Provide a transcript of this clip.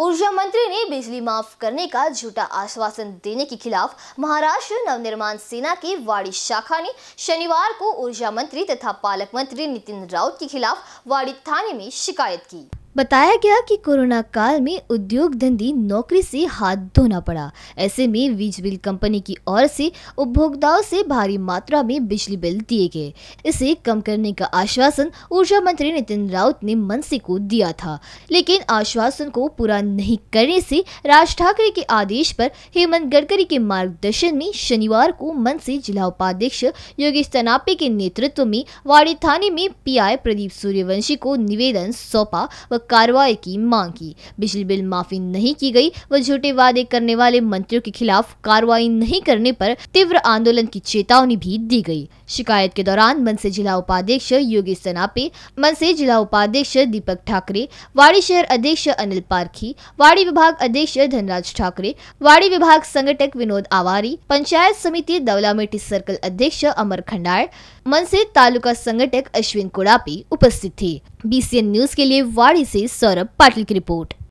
ऊर्जा मंत्री ने बिजली माफ करने का झूठा आश्वासन देने के खिलाफ महाराष्ट्र नवनिर्माण सेना की वाड़ी शाखा ने शनिवार को ऊर्जा मंत्री तथा पालक मंत्री नितिन राउत के खिलाफ वाड़ी थाने में शिकायत की बताया गया कि कोरोना काल में उद्योग धंधी नौकरी से हाथ धोना पड़ा ऐसे में बीज बिल कंपनी की ओर से उपभोक्ताओं से भारी मात्रा में बिजली बिल दिए गए इसे कम करने का आश्वासन ऊर्जा मंत्री नितिन राउत ने मनसे को दिया था लेकिन आश्वासन को पूरा नहीं करने से राज ठाकरे के आदेश पर हेमंत गडकरी के मार्गदर्शन में शनिवार को मनसे जिला उपाध्यक्ष योगेश तनापे के नेतृत्व में वाड़ी थाने में पी प्रदीप सूर्यवंशी को निवेदन सौंपा व कार्रवाई की मांग की बिजली बिल माफी नहीं की गई व झूठे वादे करने वाले मंत्रियों के खिलाफ कार्रवाई नहीं करने पर तीव्र आंदोलन की चेतावनी भी दी गई शिकायत के दौरान मनसे जिला उपाध्यक्ष योगी सनापे मनसे जिला उपाध्यक्ष दीपक ठाकरे वाड़ी शहर अध्यक्ष अनिल पारखी वाड़ी विभाग अध्यक्ष धनराज ठाकरे वाड़ी विभाग संगठक विनोद आवारी पंचायत समिति दवलामेटी सर्कल अध्यक्ष अमर खंडार मनसे तालुका संगठक अश्विन कुड़ापी उपस्थित थे बीसीएन न्यूज के लिए वाड़ी से सौरभ पाटिल की रिपोर्ट